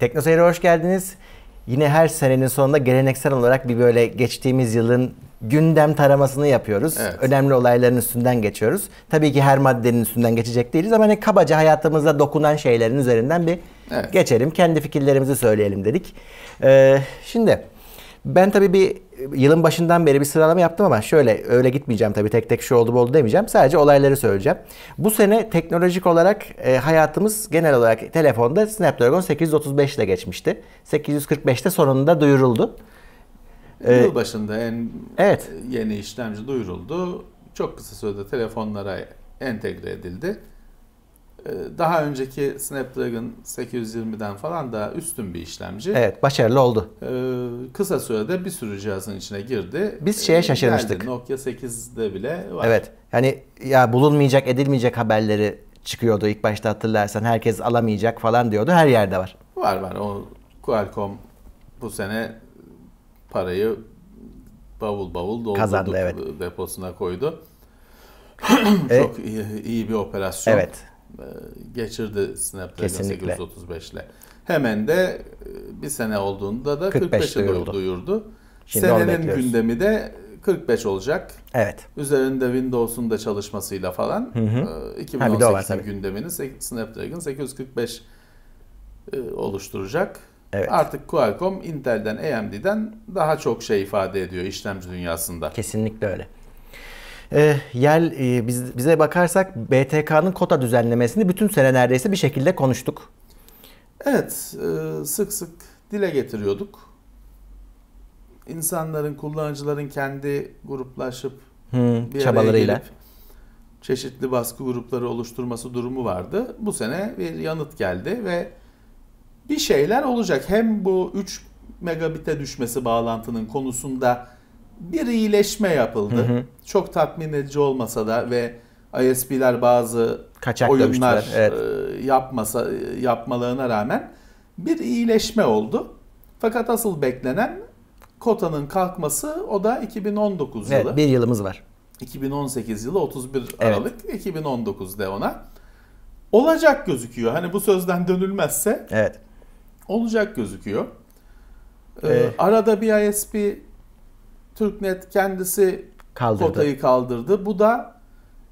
Teknoseyir'e hoş geldiniz. Yine her senenin sonunda geleneksel olarak bir böyle geçtiğimiz yılın gündem taramasını yapıyoruz. Evet. Önemli olayların üstünden geçiyoruz. Tabii ki her maddenin üstünden geçecek değiliz ama hani kabaca hayatımızda dokunan şeylerin üzerinden bir evet. geçelim. Kendi fikirlerimizi söyleyelim dedik. Ee, şimdi ben tabii bir yılın başından beri bir sıralama yaptım ama şöyle öyle gitmeyeceğim tabii tek tek şu oldu bu oldu demeyeceğim. Sadece olayları söyleyeceğim. Bu sene teknolojik olarak e, hayatımız genel olarak telefonda Snapdragon 835 ile geçmişti. 845'te sonunda duyuruldu. E, Yıl başında en evet. E, yeni işlemci duyuruldu. Çok kısa sürede telefonlara entegre edildi. Ee, daha önceki Snapdragon 820'den falan daha üstün bir işlemci. Evet başarılı oldu. Ee, kısa sürede bir sürü cihazın içine girdi. Biz şeye ee, şaşırmıştık. Geldi. Nokia 8'de bile var. Evet yani ya bulunmayacak edilmeyecek haberleri çıkıyordu ilk başta hatırlarsan. Herkes alamayacak falan diyordu her yerde var. Var var o Qualcomm bu sene parayı bavul bavul doldurduk Kazandı, evet. deposuna koydu. E- Çok evet. iyi, iyi bir operasyon. Evet. E, geçirdi Snapdragon Kesinlikle. 835 ile. Hemen de e, bir sene olduğunda da 45'i duyurdu. duyurdu. Şimdi Senenin gündemi de 45 olacak. Evet. Üzerinde Windows'un da çalışmasıyla falan hı hı. 2018 e, gündemini Snapdragon 845 oluşturacak. Evet. Artık Qualcomm Intel'den AMD'den daha çok şey ifade ediyor işlemci dünyasında. Kesinlikle öyle e, yel e, biz, bize bakarsak BTK'nın kota düzenlemesini bütün sene neredeyse bir şekilde konuştuk. Evet, e, sık sık dile getiriyorduk. İnsanların, kullanıcıların kendi gruplaşıp hmm, bir çabalarıyla çeşitli baskı grupları oluşturması durumu vardı. Bu sene bir yanıt geldi ve bir şeyler olacak. Hem bu 3 megabit'e düşmesi bağlantının konusunda bir iyileşme yapıldı. Hı hı. Çok tatmin edici olmasa da ve ISP'ler bazı Kaçak oyunlar e, evet. E, yapmasa yapmalarına rağmen bir iyileşme oldu. Fakat asıl beklenen kotanın kalkması o da 2019 evet, yılı. Bir yılımız var. 2018 yılı 31 Aralık evet. de ona. Olacak gözüküyor. Hani bu sözden dönülmezse. Evet. Olacak gözüküyor. Ee, ee, arada bir ISP TürkNet kendisi kaldırdı. kotayı kaldırdı. Bu da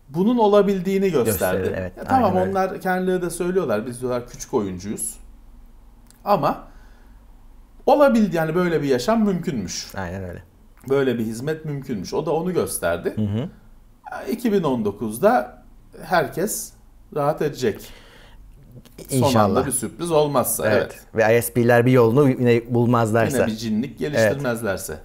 bunun olabildiğini gösterdi. Gösterir, evet, ya, tamam öyle. onlar kendileri de söylüyorlar biz diyorlar küçük oyuncuyuz. Ama olabildi yani böyle bir yaşam mümkünmüş. Aynen öyle. Böyle bir hizmet mümkünmüş. O da onu gösterdi. Hı hı. 2019'da herkes rahat edecek. İnşallah. Son bir sürpriz olmazsa. Evet. evet. Ve ISP'ler bir yolunu yine bulmazlarsa. Yine bir cinlik geliştirmezlerse. Evet.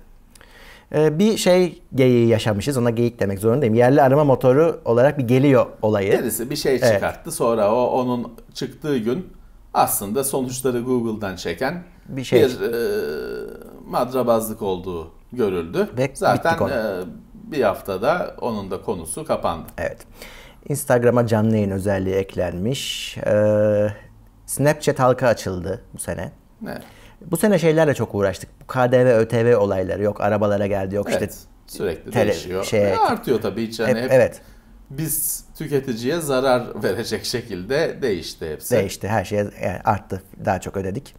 Ee, bir şey geyiği yaşamışız. Ona geyik demek zorundayım. Yerli arama motoru olarak bir geliyor olayı. Gerisi bir şey çıkarttı. Evet. Sonra o onun çıktığı gün aslında sonuçları Google'dan çeken bir, şey. bir e, madrabazlık olduğu görüldü. Ve Zaten e, bir haftada onun da konusu kapandı. Evet. Instagram'a canlı yayın özelliği eklenmiş. Ee, Snapchat halka açıldı bu sene. Evet. Bu sene şeylerle çok uğraştık. Bu KDV, ÖTV olayları yok, arabalara geldi, yok evet, işte sürekli tele, değişiyor. Şeye, Ve artıyor tabii hiç yani hep, hep, evet. Biz tüketiciye zarar verecek şekilde değişti hepsi. Değişti her şey yani e, arttı. Daha çok ödedik.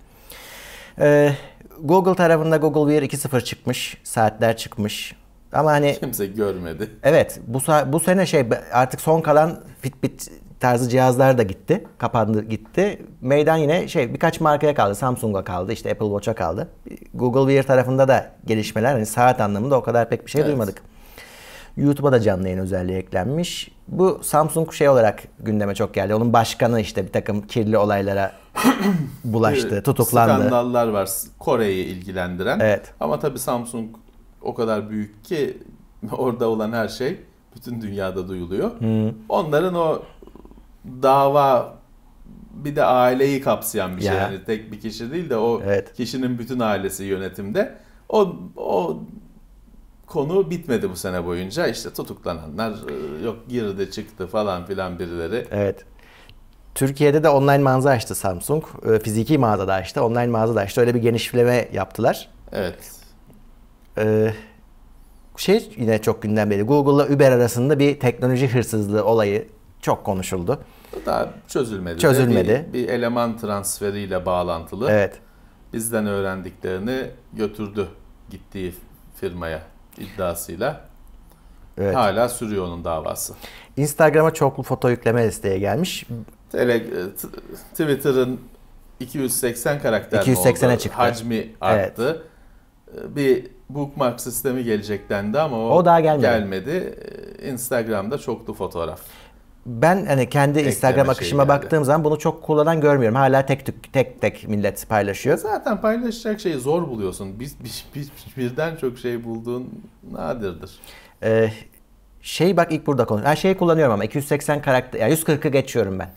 Ee, Google tarafında Google Wear 2.0 çıkmış. Saatler çıkmış. Ama hani kimse görmedi. Evet, bu bu sene şey artık son kalan Fitbit tarzı cihazlar da gitti. Kapandı gitti. Meydan yine şey birkaç markaya kaldı. Samsung'a kaldı. işte Apple Watch'a kaldı. Google Wear tarafında da gelişmeler hani saat anlamında o kadar pek bir şey evet. duymadık. YouTube'a da canlı yayın özelliği eklenmiş. Bu Samsung şey olarak gündeme çok geldi. Onun başkanı işte bir takım kirli olaylara bulaştı, tutuklandı. Skandallar var Kore'yi ilgilendiren. Evet. Ama tabii Samsung o kadar büyük ki orada olan her şey bütün dünyada duyuluyor. Hmm. Onların o dava bir de aileyi kapsayan bir şey. Ya. Yani tek bir kişi değil de o evet. kişinin bütün ailesi yönetimde. O o konu bitmedi bu sene boyunca. İşte tutuklananlar e, yok girdi çıktı falan filan birileri. Evet. Türkiye'de de online mağaza açtı Samsung. E, fiziki mağaza da açtı, online mağaza da açtı. Öyle bir genişleme yaptılar. Evet. Ee, şey yine çok günden beri ile Uber arasında bir teknoloji hırsızlığı olayı çok konuşuldu. Daha çözülmedi. Çözülmedi. Bir, bir eleman transferiyle bağlantılı. Evet. Bizden öğrendiklerini götürdü gittiği firmaya iddiasıyla. Evet. Hala sürüyor onun davası. Instagram'a çoklu foto yükleme isteği gelmiş. Tele, e, Twitter'ın 280 karakter 280'e çıktı. Hacmi arttı. Evet. E, bir bookmark sistemi gelecek dendi ama o, o daha gelmedi. gelmedi. E, Instagram'da çoklu fotoğraf ben hani kendi Ekleme Instagram akışıma şey yani. baktığım zaman bunu çok kullanan görmüyorum. Hala tek tük, tek tek millet paylaşıyor. Zaten paylaşacak şeyi zor buluyorsun. Biz, biz, biz birden çok şey bulduğun nadirdir. Ee, şey bak ilk burada konuş. Her şeyi kullanıyorum ama 280 karakter, yani 140'ı geçiyorum ben.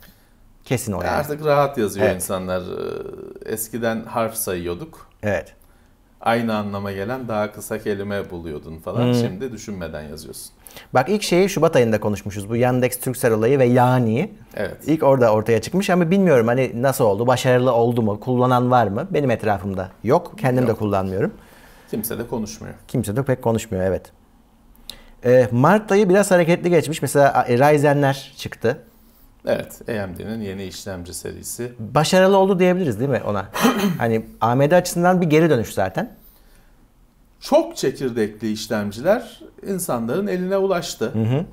Kesin o yani. Artık rahat yazıyor evet. insanlar. Eh, eskiden harf sayıyorduk. Evet. Aynı anlama gelen daha kısa kelime buluyordun falan. Hmm. Şimdi düşünmeden yazıyorsun. Bak ilk şeyi Şubat ayında konuşmuşuz. Bu Yandex Türksel olayı ve yani. Evet. İlk orada ortaya çıkmış ama bilmiyorum hani nasıl oldu? Başarılı oldu mu? Kullanan var mı? Benim etrafımda yok. Kendim yok. de kullanmıyorum. Kimse de konuşmuyor. Kimse de pek konuşmuyor evet. Ee, Mart ayı biraz hareketli geçmiş. Mesela e, Ryzen'ler çıktı. Evet, AMD'nin yeni işlemci serisi. Başarılı oldu diyebiliriz değil mi ona? hani AMD açısından bir geri dönüş zaten çok çekirdekli işlemciler insanların eline ulaştı. Hı hı.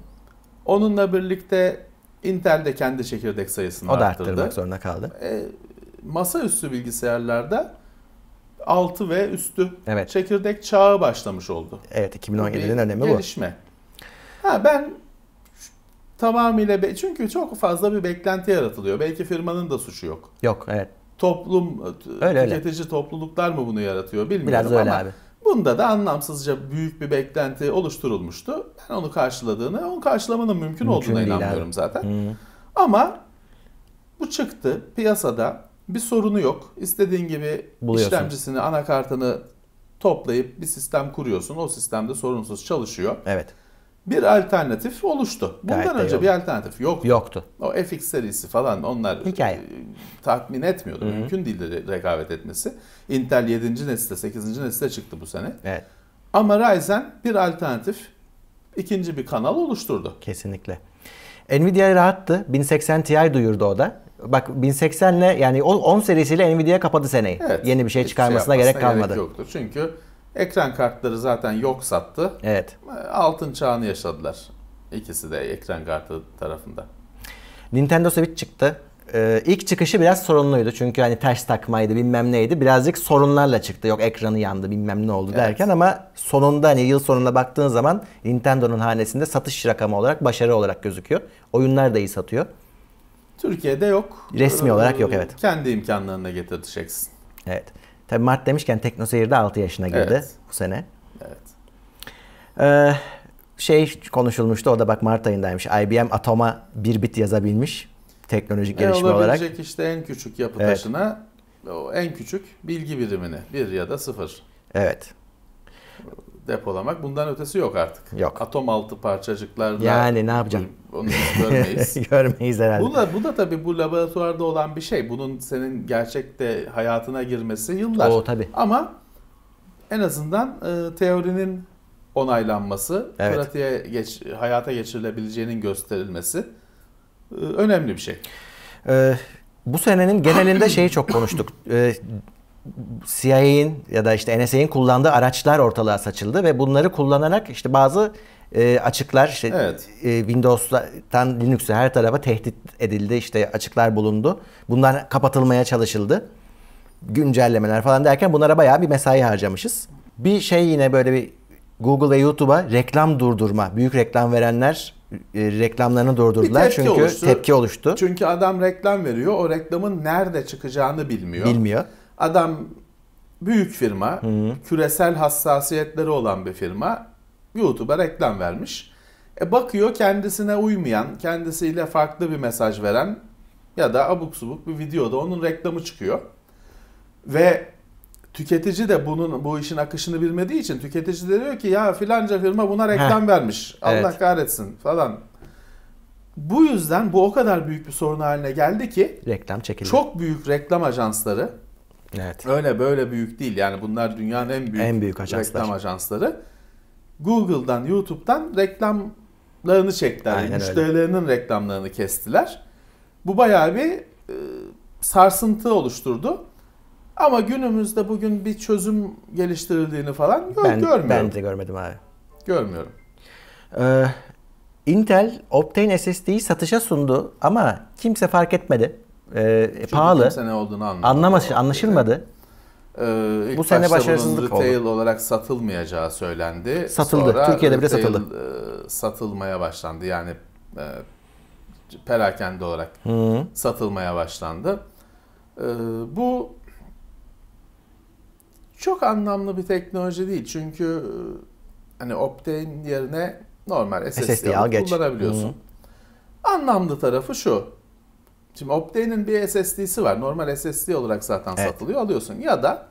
Onunla birlikte Intel de kendi çekirdek sayısını o da arttırdı. arttırmak zorunda kaldı. E, masaüstü bilgisayarlarda 6 ve üstü evet. çekirdek çağı başlamış oldu. Evet 2017'nin önemi bu. Gelişme. Ha ben tamamıyla be- çünkü çok fazla bir beklenti yaratılıyor. Belki firmanın da suçu yok. Yok evet. Toplum öyle, tüketici öyle. topluluklar mı bunu yaratıyor bilmiyorum Biraz öyle ama abi. Bunda da anlamsızca büyük bir beklenti oluşturulmuştu. Ben onu karşıladığını, onu karşılamanın mümkün, mümkün olduğuna inanmıyorum abi. zaten. Hmm. Ama bu çıktı piyasada bir sorunu yok. İstediğin gibi Buluyorsun. işlemcisini, anakartını toplayıp bir sistem kuruyorsun. O sistemde sorunsuz çalışıyor. Evet bir alternatif oluştu. Bundan Gayet önce bir alternatif yoktu. Yoktu. O FX serisi falan onlar Hikaye. E, tatmin etmiyordu. Hı-hı. Mümkün değildi rekabet etmesi. Intel 7. nesle 8. nesle çıktı bu sene. Evet. Ama Ryzen bir alternatif ikinci bir kanal oluşturdu. Kesinlikle. Nvidia rahattı. 1080 Ti duyurdu o da. Bak 1080 ile yani 10 serisiyle Nvidia kapadı seneyi. Evet, Yeni bir şey, şey çıkarmasına şey gerek kalmadı. Gerek yoktur. Çünkü Ekran kartları zaten yok sattı. Evet. Altın çağını yaşadılar. İkisi de ekran kartı tarafında. Nintendo Switch çıktı. Ee, ilk çıkışı biraz sorunluydu çünkü hani ters takmaydı bilmem neydi birazcık sorunlarla çıktı yok ekranı yandı bilmem ne oldu evet. derken ama sonunda hani yıl sonuna baktığın zaman Nintendo'nun hanesinde satış rakamı olarak başarı olarak gözüküyor. Oyunlar da iyi satıyor. Türkiye'de yok. Resmi olarak yok ee, evet. Kendi imkanlarına getireceksin. Evet. Tabii Mart demişken Teknoseyir'de 6 yaşına girdi evet. bu sene. Evet. Ee, şey konuşulmuştu o da bak Mart ayındaymış. IBM Atom'a bir bit yazabilmiş teknolojik e, gelişme olarak. Olabilecek işte en küçük yapı evet. taşına o en küçük bilgi birimini bir ya da sıfır. Evet depolamak. Bundan ötesi yok artık. Yok. Atom altı parçacıklarla. Yani ne yapacaksın? Onu görmeyiz. görmeyiz herhalde. Bu da, bu da tabii bu laboratuvarda olan bir şey. Bunun senin gerçekte hayatına girmesi yıllar. Oo tabii. Ama en azından e, teorinin onaylanması, evet. pratiğe geç, hayata geçirilebileceğinin gösterilmesi e, önemli bir şey. Ee, bu senenin genelinde şeyi çok konuştuk. Ee, CIA'in ya da işte NSA'in kullandığı araçlar ortalığa saçıldı ve bunları kullanarak işte bazı e, açıklar işte evet. e, Windows'tan Linux'e her tarafa tehdit edildi. işte açıklar bulundu. Bunlar kapatılmaya çalışıldı. Güncellemeler falan derken bunlara bayağı bir mesai harcamışız. Bir şey yine böyle bir Google ve YouTube'a reklam durdurma, büyük reklam verenler e, reklamlarını durdurdular tepki çünkü oluştu. tepki oluştu. Çünkü adam reklam veriyor. O reklamın nerede çıkacağını bilmiyor. Bilmiyor. Adam büyük firma, Hı-hı. küresel hassasiyetleri olan bir firma YouTube'a reklam vermiş. E bakıyor kendisine uymayan, kendisiyle farklı bir mesaj veren ya da abuk subuk bir videoda onun reklamı çıkıyor. Ve tüketici de bunun bu işin akışını bilmediği için tüketici de diyor ki ya filanca firma buna reklam Heh. vermiş. Allah evet. kahretsin falan. Bu yüzden bu o kadar büyük bir sorun haline geldi ki reklam çekildi. Çok büyük reklam ajansları Evet. Öyle böyle büyük değil. Yani bunlar dünyanın en büyük, en büyük ajanslar. reklam ajansları. Google'dan, YouTube'dan reklamlarını çektiler. Aynen müşterilerinin öyle. reklamlarını kestiler. Bu bayağı bir e, sarsıntı oluşturdu. Ama günümüzde bugün bir çözüm geliştirildiğini falan gör, ben, görmüyorum. Ben de görmedim abi. Görmüyorum. Ee, Intel Optane SSD'yi satışa sundu ama kimse fark etmedi e, Çünkü pahalı. Kimse ne olduğunu anlamadı. Anlamış, anlaşılmadı. Ee, bu sene başarısızlık oldu. retail olarak satılmayacağı söylendi. Satıldı. Sonra Türkiye'de bile satıldı. E, satılmaya başlandı. Yani e, perakende olarak Hı. satılmaya başlandı. E, bu çok anlamlı bir teknoloji değil. Çünkü e, hani Optane yerine normal SSD, SSD al, kullanabiliyorsun. Geç. Hı. Anlamlı tarafı şu. Şimdi Optane'in bir SSD'si var. Normal SSD olarak zaten evet. satılıyor. Alıyorsun ya da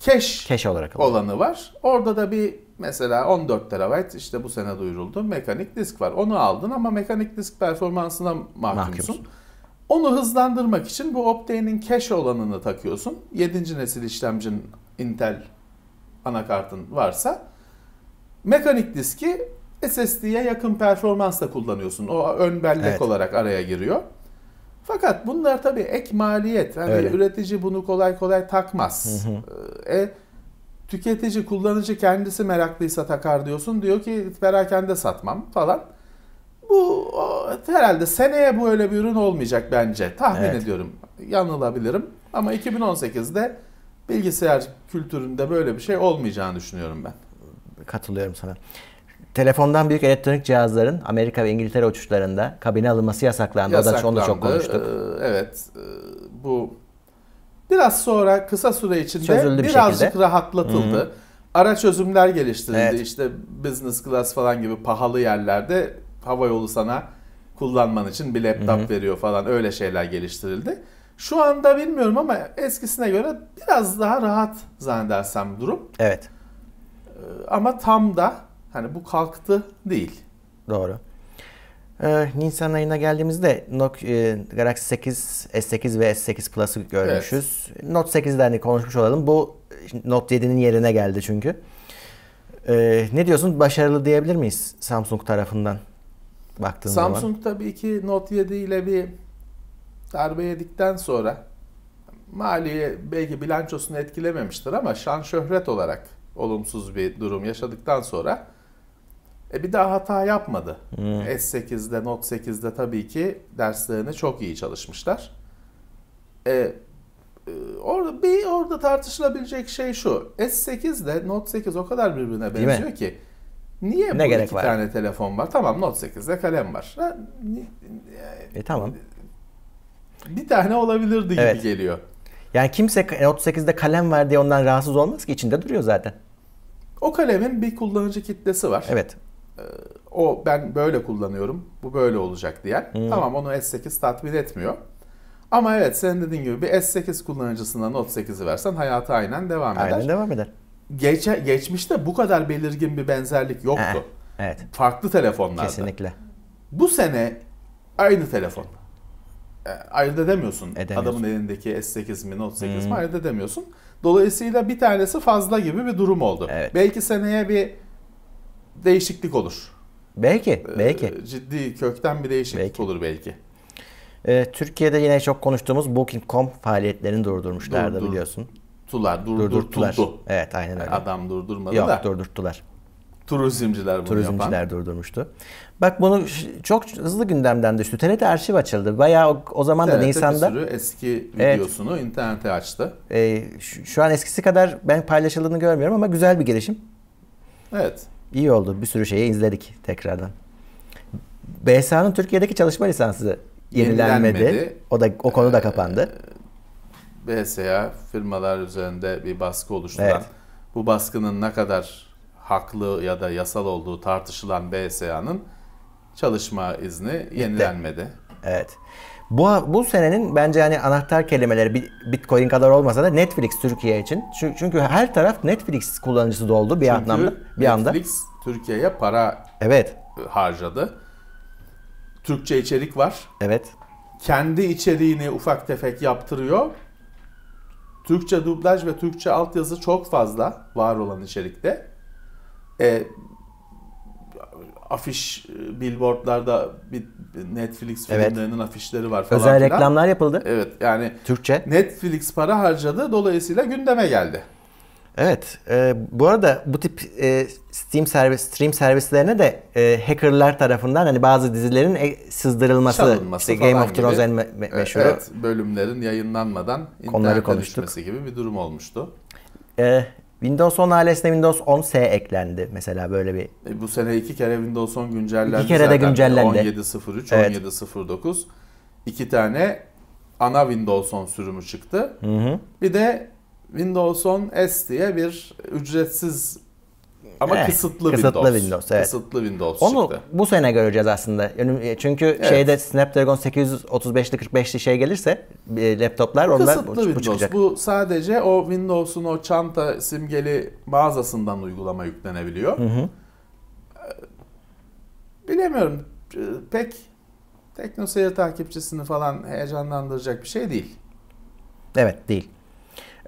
cache, cache olarak alıyor. olanı var. Orada da bir mesela 14 terabayt işte bu sene duyuruldu. Mekanik disk var. Onu aldın ama mekanik disk performansına mahkumsun. mahkumsun. Onu hızlandırmak için bu Optane'in cache olanını takıyorsun. 7. nesil işlemcin Intel anakartın varsa mekanik diski SSD'ye yakın performansla kullanıyorsun. O ön bellek evet. olarak araya giriyor. Fakat bunlar tabii ek maliyet. Yani Öyle. üretici bunu kolay kolay takmaz. Hı hı. Ee, e, tüketici, kullanıcı kendisi meraklıysa takar diyorsun. Diyor ki perakende satmam falan. Bu o, herhalde seneye bu öyle bir ürün olmayacak bence. Tahmin evet. ediyorum. Yanılabilirim. Ama 2018'de bilgisayar kültüründe böyle bir şey olmayacağını düşünüyorum ben. Katılıyorum sana telefondan büyük elektronik cihazların Amerika ve İngiltere uçuşlarında kabine alınması yasaklandı. yasaklandı. O da çok konuştuk. Ee, evet. E, bu biraz sonra kısa süre içinde Çözüldü bir birazcık şekilde. rahatlatıldı. Hı-hı. Ara çözümler geliştirildi. Evet. İşte business class falan gibi pahalı yerlerde hava yolu sana kullanman için bir laptop Hı-hı. veriyor falan öyle şeyler geliştirildi. Şu anda bilmiyorum ama eskisine göre biraz daha rahat zannedersem durum. Evet. Ama tam da Hani bu kalktı değil. Doğru. Ee, Nisan ayına geldiğimizde Note, e, Galaxy 8, S8 ve S8 Plus'ı görmüşüz. Evet. Note 8'de hani konuşmuş olalım. Bu Note 7'nin yerine geldi çünkü. Ee, ne diyorsun? Başarılı diyebilir miyiz Samsung tarafından baktığın Samsung zaman? Samsung tabii ki Note 7 ile bir darbe yedikten sonra mali belki bilançosunu etkilememiştir ama şan şöhret olarak olumsuz bir durum yaşadıktan sonra e bir daha hata yapmadı. Hmm. S8'de, Note 8'de tabii ki derslerini çok iyi çalışmışlar. E, e, orada bir orada tartışılabilecek şey şu. S8'de 8 Note 8 o kadar birbirine benziyor ki niye ne bu gerek iki var? tane telefon var? Tamam Note 8'de kalem var. Ha, e, tamam. Bir tane olabilirdi gibi geliyor. Yani kimse Note 8'de kalem var diye ondan rahatsız olmaz ki içinde duruyor zaten. O kalemin bir kullanıcı kitlesi var. Evet o ben böyle kullanıyorum, bu böyle olacak diyen. Hmm. Tamam onu S8 tatmin etmiyor. Ama evet senin dediğin gibi bir S8 kullanıcısına Note 8'i versen hayatı aynen devam eder. Aynen devam eder. Geçe, geçmişte bu kadar belirgin bir benzerlik yoktu. Ee, evet. Farklı telefonlarda. Kesinlikle. Bu sene aynı telefon. E, ayırt edemiyorsun. edemiyorsun. Adamın elindeki S8 mi Note 8 hmm. mi ayırt edemiyorsun. Dolayısıyla bir tanesi fazla gibi bir durum oldu. Evet. Belki seneye bir değişiklik olur. Belki, ee, belki. Ciddi kökten bir değişiklik belki. olur belki. Ee, Türkiye'de yine çok konuştuğumuz Booking.com faaliyetlerini durdurmuşlardı Durdur. biliyorsun. Tular, durdurttular. Evet aynen öyle. adam durdurmadı Yok, da. Yok durdurttular. Turizmciler bunu Turizmciler yapan. durdurmuştu. Bak bunu çok hızlı gündemden düştü. TRT arşiv açıldı. Bayağı o, o zaman TRT da Nisan'da. TRT eski videosunu evet, internete açtı. E, şu, şu an eskisi kadar ben paylaşıldığını görmüyorum ama güzel bir gelişim. Evet. İyi oldu. Bir sürü şeyi izledik tekrardan. BSA'nın Türkiye'deki çalışma lisansı yenilenmedi. yenilenmedi. O da o konu da kapandı. Ee, BSA firmalar üzerinde bir baskı oluşturan, evet. bu baskının ne kadar haklı ya da yasal olduğu tartışılan BSA'nın çalışma izni yenilenmedi. Evet. Bu, bu senenin bence yani anahtar kelimeleri Bitcoin kadar olmasa da Netflix Türkiye için. Çünkü her taraf Netflix kullanıcısı doldu bir Çünkü anlamda. Bir Netflix anda. Türkiye'ye para evet e, harcadı. Türkçe içerik var. Evet. Kendi içeriğini ufak tefek yaptırıyor. Türkçe dublaj ve Türkçe altyazı çok fazla var olan içerikte. E, afiş e, billboardlarda bir Netflix filmlerinin evet. afişleri var falan. Özel filan. reklamlar yapıldı. Evet yani Türkçe. Netflix para harcadı dolayısıyla gündeme geldi. Evet. E, bu arada bu tip e, Steam servis stream servislerine de e, hackerlar tarafından hani bazı dizilerin e, sızdırılması, Çalınması işte Game of Thrones en me- me- e, meşhuru evet, bölümlerin yayınlanmadan internete konuştuk. gibi bir durum olmuştu. E, Windows 10 ailesine Windows 10 S eklendi. Mesela böyle bir. E, bu sene iki kere Windows 10 güncellendi. İki kere de güncellendi. 17.03, evet. 17.09. İki tane ana Windows 10 sürümü çıktı. Hı hı. Bir de Windows 10 S diye bir ücretsiz ama eh, kısıtlı, kısıtlı Windows. Windows evet. Kısıtlı Windows Onu çıktı. bu sene göreceğiz aslında. E, çünkü evet. şeyde Snapdragon 835'li 45'li şey gelirse e, laptoplar onlar kısıtlı bu, Windows. bu çıkacak. Bu sadece o Windows'un o çanta simgeli mağazasından uygulama yüklenebiliyor. Hı hı. E, bilemiyorum. Pek teknoseyir takipçisini falan heyecanlandıracak bir şey değil. Evet değil.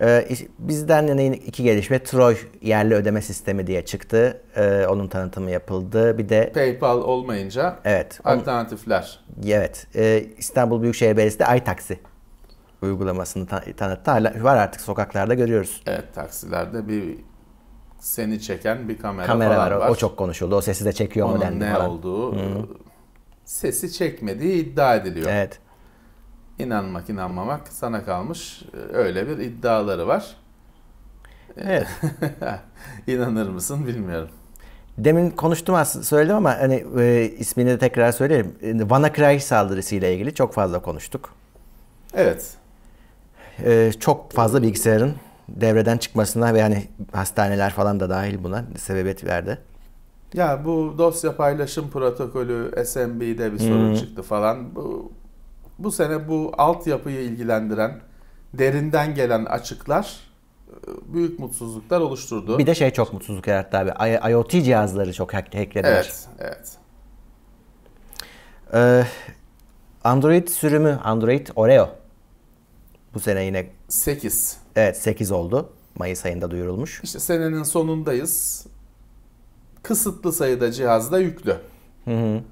Ee, bizden yine iki gelişme Troy yerli ödeme sistemi diye çıktı. Ee, onun tanıtımı yapıldı. Bir de PayPal olmayınca evet, alternatifler. Onu, evet. E, İstanbul Büyükşehir Belediyesi de iTaksi uygulamasını tan tanıttı. Hala var artık sokaklarda görüyoruz. Evet taksilerde bir seni çeken bir kamera, kamera var. var. O çok konuşuldu. O sesi de çekiyor Onun mu dendi ne falan. olduğu, Hı. sesi çekmediği iddia ediliyor. Evet. İnanmak, inanmamak sana kalmış öyle bir iddiaları var. Evet. İnanır mısın bilmiyorum. Demin konuştum aslında söyledim ama hani e, ismini de tekrar söyleyelim. WannaCry saldırısı ile ilgili çok fazla konuştuk. Evet. E, çok fazla bilgisayarın devreden çıkmasına ve hani hastaneler falan da dahil buna sebebiyet verdi. Ya bu dosya paylaşım protokolü SMB'de bir sorun hmm. çıktı falan. Bu bu sene bu altyapıyı ilgilendiren, derinden gelen açıklar e, büyük mutsuzluklar oluşturdu. Bir de şey çok mutsuzluk yarattı abi. I- IoT cihazları çok hack- hacklediler. Evet, evet. Ee, Android sürümü, Android Oreo. Bu sene yine 8. Evet 8 oldu. Mayıs ayında duyurulmuş. İşte senenin sonundayız. Kısıtlı sayıda cihazda yüklü. Hı hı.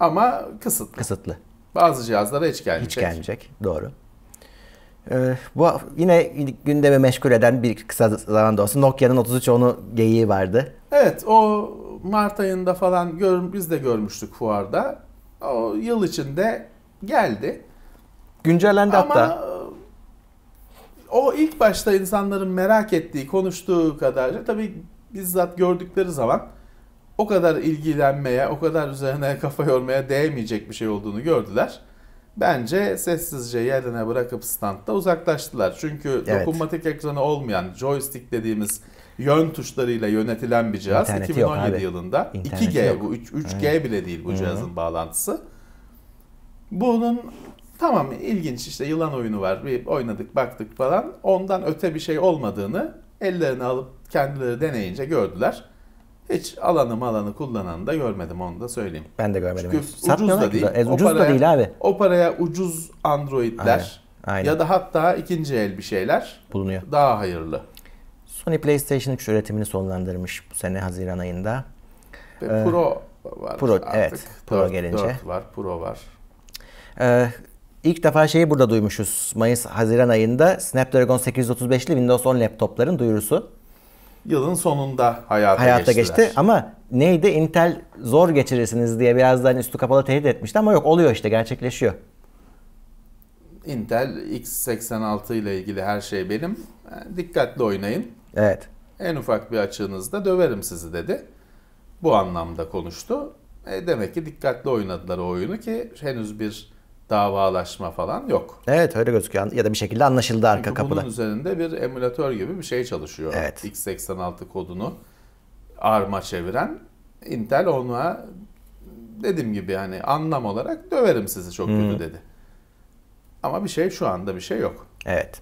Ama kısıtlı. Kısıtlı. Bazı cihazlara hiç gelmeyecek. Hiç gelmeyecek. Doğru. Ee, bu yine gündemi meşgul eden bir kısa zamanda olsun Nokia'nın 3310'u geyiği vardı. Evet o Mart ayında falan gör, biz de görmüştük fuarda. O yıl içinde geldi. Güncellendi Ama hatta. O ilk başta insanların merak ettiği, konuştuğu kadarca tabii bizzat gördükleri zaman o kadar ilgilenmeye, o kadar üzerine kafa yormaya değmeyecek bir şey olduğunu gördüler. Bence sessizce yerine bırakıp standta uzaklaştılar. Çünkü evet. dokunmatik ekranı olmayan joystick dediğimiz yön tuşlarıyla yönetilen bir cihaz İnterneti 2017 yılında İnterneti 2G yok. bu 3, 3G evet. bile değil bu hı cihazın bağlantısı. Bunun tamam ilginç işte yılan oyunu var bir oynadık baktık falan ondan öte bir şey olmadığını ellerini alıp kendileri deneyince gördüler. Hiç alanı alanı kullanan da görmedim onu da söyleyeyim. Ben de görmedim. Çünkü ucuz Satmıyorlar da değil. E, ucuz paraya, da değil abi. O paraya ucuz Android'ler Aynen. Aynen. ya da hatta ikinci el bir şeyler bulunuyor. Daha hayırlı. Sony PlayStation 3 üretimini sonlandırmış bu sene Haziran ayında. Ve ee, Pro var. Pro artık. evet. Pro 4, gelince. 4 var, Pro var. Ee, İlk defa şeyi burada duymuşuz. Mayıs, Haziran ayında Snapdragon 835'li Windows 10 laptopların duyurusu yılın sonunda hayata, hayata geçtiler. geçti. Ama neydi Intel zor geçirirsiniz diye birazdan hani üstü kapalı tehdit etmişti ama yok oluyor işte gerçekleşiyor. Intel x86 ile ilgili her şey benim. E, dikkatli oynayın. Evet. En ufak bir açığınızda döverim sizi dedi. Bu anlamda konuştu. E demek ki dikkatli oynadılar o oyunu ki henüz bir davalaşma falan yok. Evet öyle gözüküyor. Ya da bir şekilde anlaşıldı arka Çünkü kapıda. Bunun üzerinde bir emülatör gibi bir şey çalışıyor. Evet. x86 kodunu ARM'a çeviren Intel ona dediğim gibi hani anlam olarak döverim sizi çok hmm. kötü dedi. Ama bir şey şu anda bir şey yok. Evet.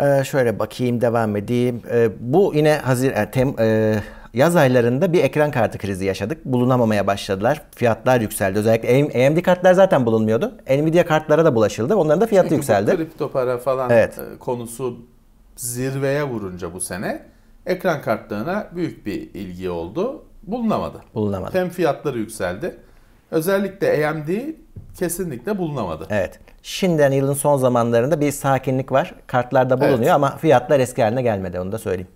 Ee, şöyle bakayım devam edeyim. Ee, bu yine Hazir e, tem, e, yaz aylarında bir ekran kartı krizi yaşadık. Bulunamamaya başladılar. Fiyatlar yükseldi. Özellikle AMD kartlar zaten bulunmuyordu. Nvidia kartlara da bulaşıldı. Onların da fiyatı Çünkü yükseldi. kripto para falan evet. E, konusu zirveye vurunca bu sene ekran kartlarına büyük bir ilgi oldu. Bulunamadı. Bulunamadı. Hem fiyatları yükseldi. Özellikle AMD kesinlikle bulunamadı. Evet. Şimdiden hani yılın son zamanlarında bir sakinlik var. Kartlarda bulunuyor evet. ama fiyatlar eski haline gelmedi onu da söyleyeyim.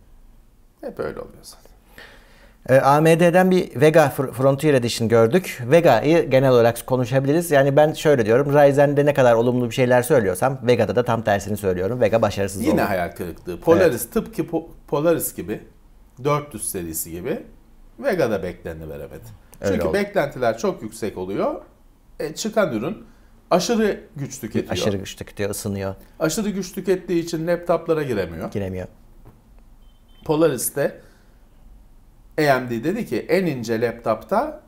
Hep öyle oluyor zaten. E, ee, AMD'den bir Vega Frontier Edition gördük. Vega'yı genel olarak konuşabiliriz. Yani ben şöyle diyorum. Ryzen'de ne kadar olumlu bir şeyler söylüyorsam Vega'da da tam tersini söylüyorum. Vega başarısız Yine oldu. Yine hayal kırıklığı. Polaris evet. tıpkı po- Polaris gibi 400 serisi gibi Vega'da bekleneni veremedi. Öyle Çünkü oldu. beklentiler çok yüksek oluyor. E, çıkan ürün aşırı güç tüketiyor. Aşırı güç tüketiyor, ısınıyor. Aşırı güç tükettiği için laptoplara giremiyor. Giremiyor. Polaris'te AMD dedi ki en ince laptopta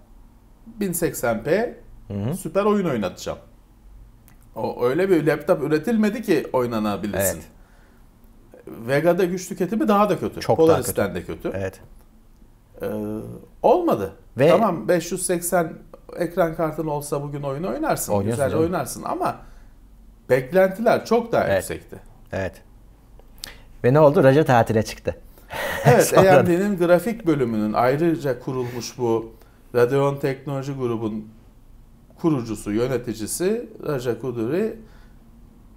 1080p Hı-hı. süper oyun oynatacağım. O öyle bir laptop üretilmedi ki oynanabilirsin. Evet. Vega'da güç tüketimi daha da kötü. Çok Polaris'ten daha kötü. de kötü. Evet. Ee, olmadı. Ve... Tamam 580 ekran kartın olsa bugün oyun oynarsın. Oynuyorsun güzel canım. oynarsın ama beklentiler çok daha evet. yüksekti. Evet. Ve ne oldu? Raja tatile çıktı. Evet, EMD'nin grafik bölümünün ayrıca kurulmuş bu Radeon Teknoloji Grubun kurucusu, yöneticisi Raja Kuduri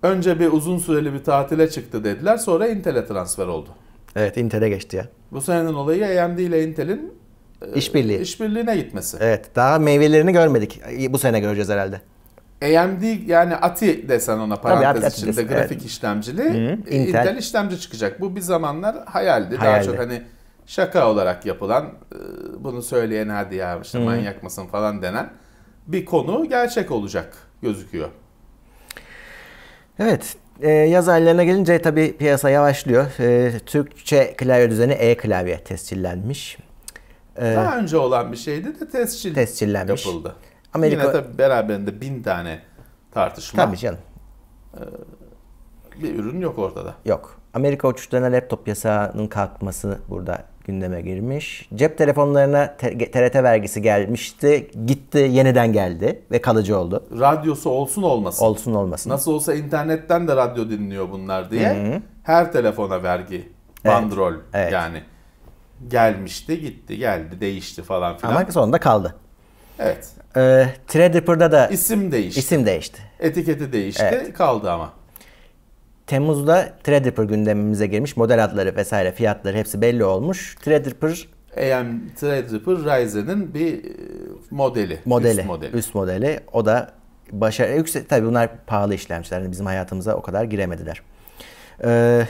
önce bir uzun süreli bir tatile çıktı dediler. Sonra Intel'e transfer oldu. Evet Intel'e geçti ya. Bu senenin olayı AMD ile Intel'in e, işbirliği. işbirliğine gitmesi. Evet daha meyvelerini görmedik. Bu sene göreceğiz herhalde. AMD yani ATI desen ona parantez Tabii, içinde desin, grafik evet. işlemcili Hı, e, Intel. Intel işlemci çıkacak. Bu bir zamanlar hayaldi. hayaldi. Daha çok hani şaka olarak yapılan e, bunu söyleyen hadi ya işte Hı. manyak mısın falan denen bir konu gerçek olacak gözüküyor. Evet e, yaz aylarına gelince tabi piyasa yavaşlıyor. Türkçe klavye düzeni E-klavye tescillenmiş. E, Daha önce olan bir şeydi de tescil tescillenmiş. yapıldı. Amerika... Yine tabii beraberinde bin tane tartışma. Tabii canım. Ee, bir ürün yok ortada. Yok. Amerika uçuşlarına laptop yasağının kalkması burada gündeme girmiş. Cep telefonlarına TRT vergisi gelmişti. Gitti, yeniden geldi ve kalıcı oldu. Radyosu olsun olmasın. Olsun olmasın. Nasıl olsa internetten de radyo dinliyor bunlar diye. Hı-hı. Her telefona vergi, bandrol evet. evet. yani. Gelmişti, gitti, geldi, değişti falan filan. Ama sonunda kaldı. Evet. E, Threadripper'da da isim değişti. İsim değişti. Etiketi değişti. Evet. Kaldı ama. Temmuz'da Threadripper gündemimize girmiş. Model adları vesaire fiyatları hepsi belli olmuş. Threadripper AM Threadripper Ryzen'in bir modeli. Modeli. Üst modeli. Üst modeli. O da başarı e, yüksek. Tabii bunlar pahalı işlemciler. Bizim hayatımıza o kadar giremediler. Ee,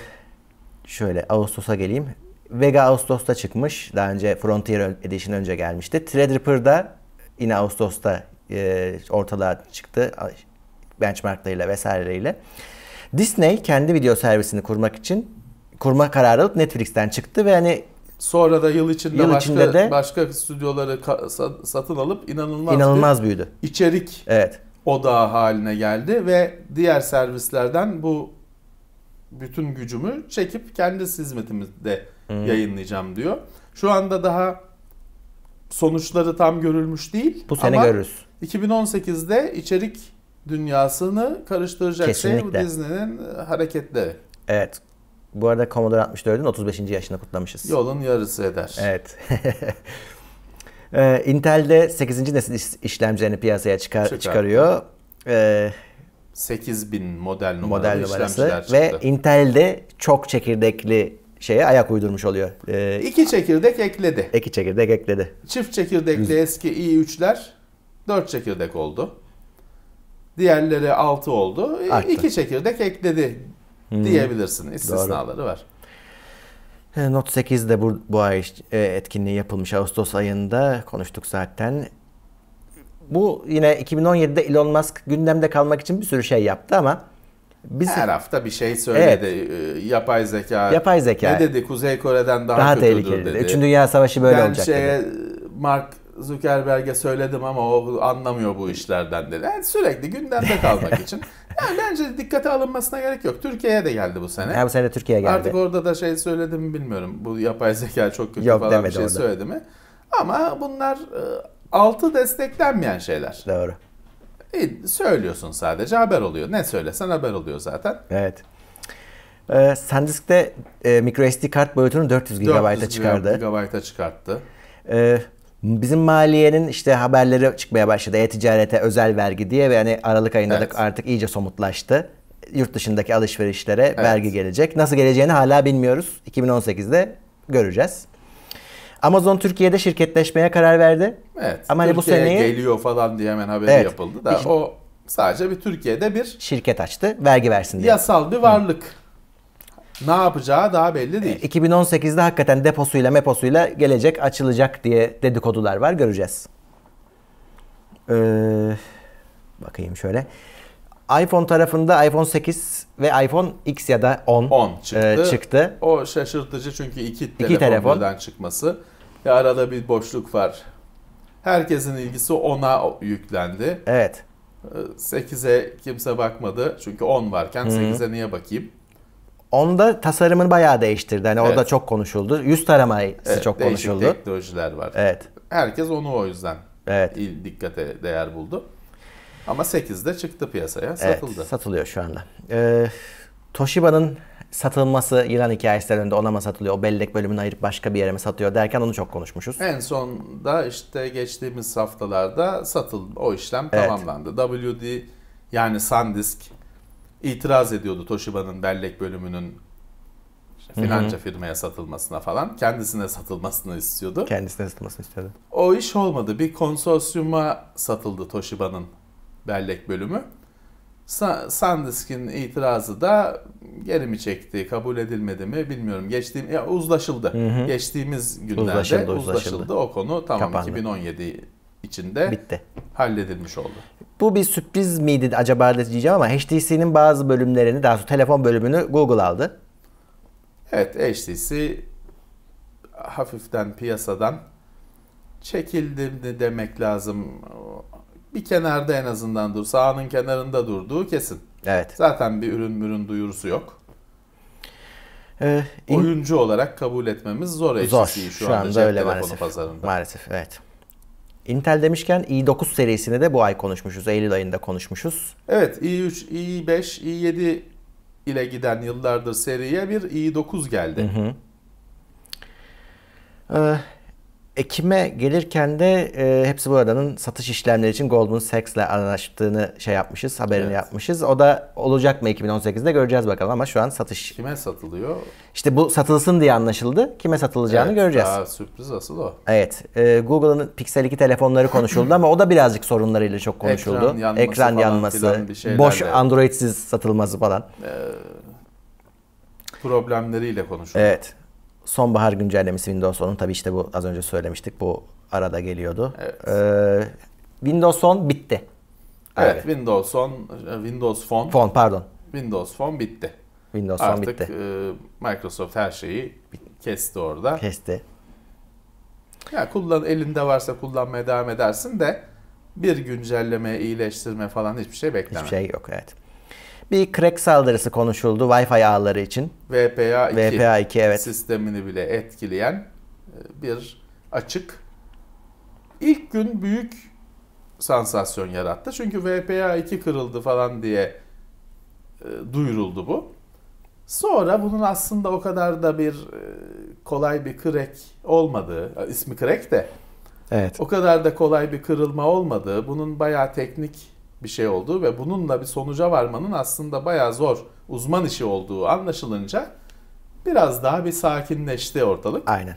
şöyle Ağustos'a geleyim. Vega Ağustos'ta çıkmış. Daha önce Frontier Edition önce gelmişti. Threadripper'da yine Ağustos'ta e, ortalığa çıktı benchmarklarıyla vesaireyle. Disney kendi video servisini kurmak için kurma kararı alıp Netflix'ten çıktı ve hani Sonra da yıl içinde yıl başka de, başka stüdyoları satın alıp inanılmaz inanılmaz bir büyüdü. İçerik evet. odağı haline geldi ve diğer servislerden bu bütün gücümü çekip kendi hizmetimde hmm. yayınlayacağım diyor. Şu anda daha sonuçları tam görülmüş değil. Bu sene ama görürüz. 2018'de içerik dünyasını karıştıracak Kesinlikle. şey bu Disney'nin e, hareketleri. Evet. Bu arada Commodore 64'ün 35. yaşını kutlamışız. Yolun yarısı eder. Evet. Ee, Intel'de 8. nesil işlemcilerini piyasaya çıkar Çıkarttı. çıkarıyor. Ee, 8000 model numaralı model numarası. çıktı. Ve Intel'de çok çekirdekli şeye ayak uydurmuş oluyor. Ee, iki çekirdek ekledi. İki çekirdek ekledi. Çift çekirdekli eski i3'ler 4 çekirdek oldu. Diğerleri 6 oldu. Arttı. İki çekirdek ekledi hmm. diyebilirsin. İstisnaları Doğru. var. Ee, Not 8'de bu, bu ay e, etkinliği yapılmış Ağustos ayında konuştuk zaten. Bu yine 2017'de Elon Musk gündemde kalmak için bir sürü şey yaptı ama biz, Her hafta bir şey söyledi. Evet. Ee, yapay zeka. Yapay zeka. Ne dedi? Kuzey Kore'den daha, daha tehlikeli dedi. Üçüncü Dünya Savaşı böyle ben olacak şeye, dedi. Mark Zuckerberg'e söyledim ama o anlamıyor bu işlerden dedi. Yani sürekli gündemde kalmak için. Yani bence dikkate alınmasına gerek yok. Türkiye'ye de geldi bu sene. Ya bu sene Türkiye'ye geldi. Artık orada da şey söyledi mi bilmiyorum. Bu yapay zeka çok kötü yok, falan bir şey orada. söyledi mi? Ama bunlar e, altı desteklenmeyen şeyler. Doğru. E, söylüyorsun sadece haber oluyor. Ne söylesen haber oluyor zaten. Evet. Ee, SanDisk'te e, microSD kart boyutunu 400 GB'a çıkardı. 400 GB'a çıkarttı. Ee, bizim maliyenin işte haberleri çıkmaya başladı. E-ticarete özel vergi diye ve yani Aralık ayında evet. da artık iyice somutlaştı. Yurt dışındaki alışverişlere evet. vergi gelecek. Nasıl geleceğini hala bilmiyoruz. 2018'de göreceğiz. Amazon Türkiye'de şirketleşmeye karar verdi. Evet. Ama hani bu seneye geliyor falan diye hemen haberi evet. yapıldı da o sadece bir Türkiye'de bir şirket açtı. Vergi versin diye. Yasal bir varlık. Hı. Ne yapacağı daha belli e, değil. 2018'de hakikaten deposuyla meposuyla gelecek açılacak diye dedikodular var göreceğiz. Ee, bakayım şöyle iPhone tarafında iPhone 8 ve iPhone X ya da 10, 10 e, çıktı. E, çıktı. O şaşırtıcı çünkü iki, iki telefon, telefon. çıkması. Ya arada bir boşluk var. Herkesin ilgisi ona yüklendi. Evet. 8'e kimse bakmadı. Çünkü 10 varken 8'e niye bakayım? Onda tasarımını bayağı değiştirdi. Hani evet. orada çok konuşuldu. Yüz taraması evet, çok konuşuldu. Değişik teknolojiler var. Evet. Herkes onu o yüzden evet. dikkate değer buldu. Ama 8'de çıktı piyasaya, satıldı. Evet, satılıyor şu anda. Ee, Toshiba'nın satılması yılan hikayesinden ona mı satılıyor? O bellek bölümünü ayırıp başka bir yere mi satıyor derken onu çok konuşmuşuz. En son da işte geçtiğimiz haftalarda satıldı. O işlem evet. tamamlandı. WD yani SanDisk itiraz ediyordu Toshiba'nın bellek bölümünün filanca firmaya satılmasına falan. Kendisine satılmasını istiyordu. Kendisine satılmasını istiyordu. O iş olmadı. Bir konsorsiyuma satıldı Toshiba'nın bellek bölümü. SanDisk'in itirazı da geri mi çekti, kabul edilmedi mi bilmiyorum. Geçtiğim ya uzlaşıldı. Hı hı. Geçtiğimiz günlerde uzlaşıldı, uzlaşıldı. uzlaşıldı. O konu tamam Kapandı. 2017 içinde bitti. Halledilmiş oldu. Bu bir sürpriz miydi acaba diyeceğim ama HTC'nin bazı bölümlerini daha sonra telefon bölümünü Google aldı. Evet HTC hafiften piyasadan çekildi demek lazım. Bir kenarda en azından dur. Sahanın kenarında durduğu kesin. Evet. Zaten bir ürün mürün duyurusu yok. Ee, Oyuncu olarak kabul etmemiz zor HTC'yi şu, şu anda, anda öyle maalesef. pazarında. Maalesef evet. Intel demişken i9 serisini de bu ay konuşmuşuz. Eylül ayında konuşmuşuz. Evet i3, i5, i7 ile giden yıllardır seriye bir i9 geldi. Hı hı. Ee, Ekim'e gelirken de e, hepsi buradanın satış işlemleri için Goldman Sachs'la anlaştığını şey yapmışız, haberini evet. yapmışız. O da olacak mı 2018'de göreceğiz bakalım ama şu an satış. Kime satılıyor? İşte bu satılsın diye anlaşıldı. Kime satılacağını evet, göreceğiz. Daha sürpriz asıl o. Evet. E, Google'ın Pixel 2 telefonları konuşuldu ama o da birazcık sorunlarıyla çok konuşuldu. Ekran yanması, Ekran yanması boş Android'siz satılması falan. E, problemleriyle konuşuldu. Evet sonbahar güncellemesi Windows 10'un tabi işte bu az önce söylemiştik bu arada geliyordu. Evet. Ee, Windows 10 bitti. Evet, evet Windows 10 Windows Phone. Phone pardon. Windows Phone bitti. Windows Phone bitti. Artık e, Microsoft her şeyi kesti orada. Kesti. Ya kullan elinde varsa kullanmaya devam edersin de bir güncelleme, iyileştirme falan hiçbir şey bekleme. Hiçbir şey yok evet. Bir crack saldırısı konuşuldu Wi-Fi ağları için. VPA2, VPA2 evet. sistemini bile etkileyen e, bir açık. İlk gün büyük sansasyon yarattı. Çünkü VPA2 kırıldı falan diye e, duyuruldu bu. Sonra bunun aslında o kadar da bir e, kolay bir crack olmadığı, ismi crack de Evet. O kadar da kolay bir kırılma olmadı. Bunun bayağı teknik bir şey olduğu ve bununla bir sonuca varmanın aslında bayağı zor uzman işi olduğu anlaşılınca biraz daha bir sakinleşti ortalık. Aynen.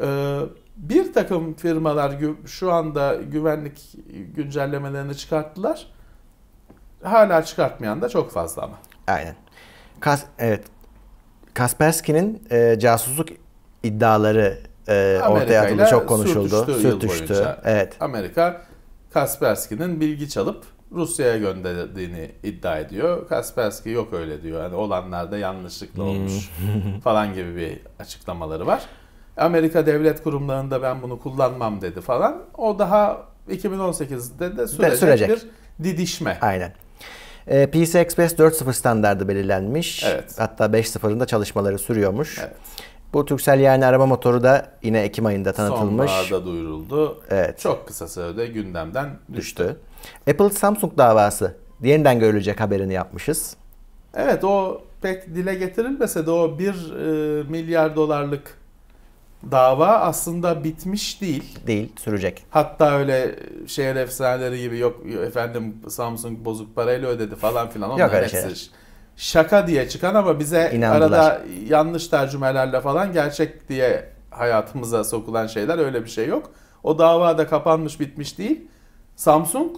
Ee, bir takım firmalar şu anda güvenlik güncellemelerini çıkarttılar. Hala çıkartmayan da çok fazla ama. Aynen. Kas evet. Kaspersky'nin e, casusluk iddiaları e, ortaya atıldı. Çok konuşuldu. Sürtüştü. sürtüştü. Evet. Amerika Kaspersky'nin bilgi çalıp Rusya'ya gönderdiğini iddia ediyor. Kaspersky yok öyle diyor. Yani olanlarda yanlışlıkla hmm. olmuş falan gibi bir açıklamaları var. Amerika devlet kurumlarında ben bunu kullanmam dedi falan. O daha 2018'de de sürecek, de sürecek. bir didişme. Aynen. E, PC Express 4.0 standardı belirlenmiş. Evet. Hatta 5.0'ın da çalışmaları sürüyormuş. Evet. Bu Türksel yani arama motoru da yine Ekim ayında tanıtılmış. Sonbaharda duyuruldu. Evet. Çok kısa sürede gündemden düştü. düştü. Apple-Samsung davası yeniden görülecek haberini yapmışız. Evet o pek dile getirilmese de o 1 e, milyar dolarlık dava aslında bitmiş değil. Değil, sürecek. Hatta öyle şehir efsaneleri gibi yok efendim Samsung bozuk parayla ödedi falan filan. Onlar yok öyle hepsi Şaka diye çıkan ama bize İnandılar. arada yanlış tercümelerle falan gerçek diye hayatımıza sokulan şeyler öyle bir şey yok. O dava da kapanmış bitmiş değil. Samsung e,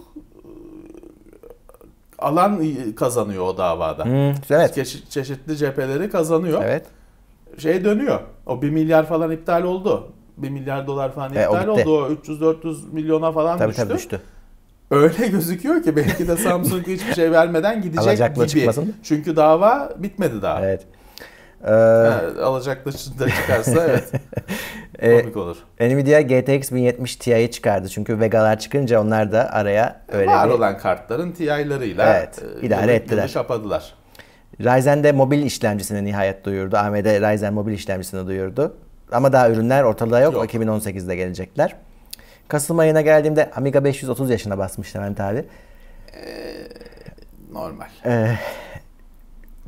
alan kazanıyor o davada. Hmm, evet. Çe- çeşitli cepheleri kazanıyor. Evet. Şey dönüyor. O 1 milyar falan iptal oldu. 1 milyar dolar falan e, iptal o oldu. O 300-400 milyona falan tabii, düştü. Tabii düştü. Öyle gözüküyor ki belki de Samsung hiçbir şey vermeden gidecek Alacaklı gibi. Çıkmasın. Çünkü dava bitmedi daha. Evet. Ee, yani alacaklı da çıkarsa evet. Ee, Komik olur. Nvidia GTX 1070 Ti'yi çıkardı. Çünkü Vega'lar çıkınca onlar da araya öyle Var bir... olan kartların Ti'larıyla evet, e, idare ettiler. Yolu şapadılar. Ryzen de mobil işlemcisini nihayet duyurdu. AMD Ryzen mobil işlemcisini duyurdu. Ama daha ürünler ortalığa yok. yok. 2018'de gelecekler. Kasım ayına geldiğimde Amiga 530 yaşına basmış Levent abi. Ee, normal. Ee,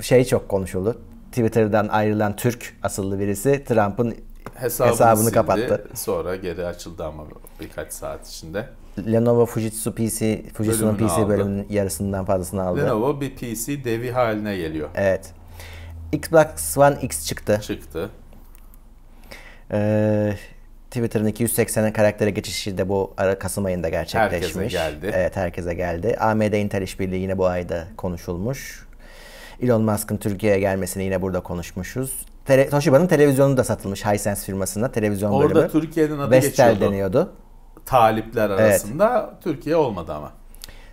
şey çok konuşuldu. Twitter'dan ayrılan Türk asıllı birisi Trump'ın hesabını, hesabını kapattı. Sonra geri açıldı ama birkaç saat içinde. Lenovo Fujitsu PC, Fujitsu'nun PC aldı. bölümünün yarısından fazlasını aldı. Lenovo bir PC devi haline geliyor. Evet. Xbox One X çıktı. Çıktı. Ee, Twitter'ın 280'e karaktere geçişi de bu ara Kasım ayında gerçekleşmiş. Herkese geldi. Evet herkese geldi. AMD Intel işbirliği yine bu ayda konuşulmuş. Elon Musk'ın Türkiye'ye gelmesini yine burada konuşmuşuz. Tele, Toshiba'nın televizyonu da satılmış Hisense firmasına televizyon Orada bölümü. Orada Türkiye'nin adı Vestel geçiyordu. deniyordu. Talipler arasında evet. Türkiye olmadı ama.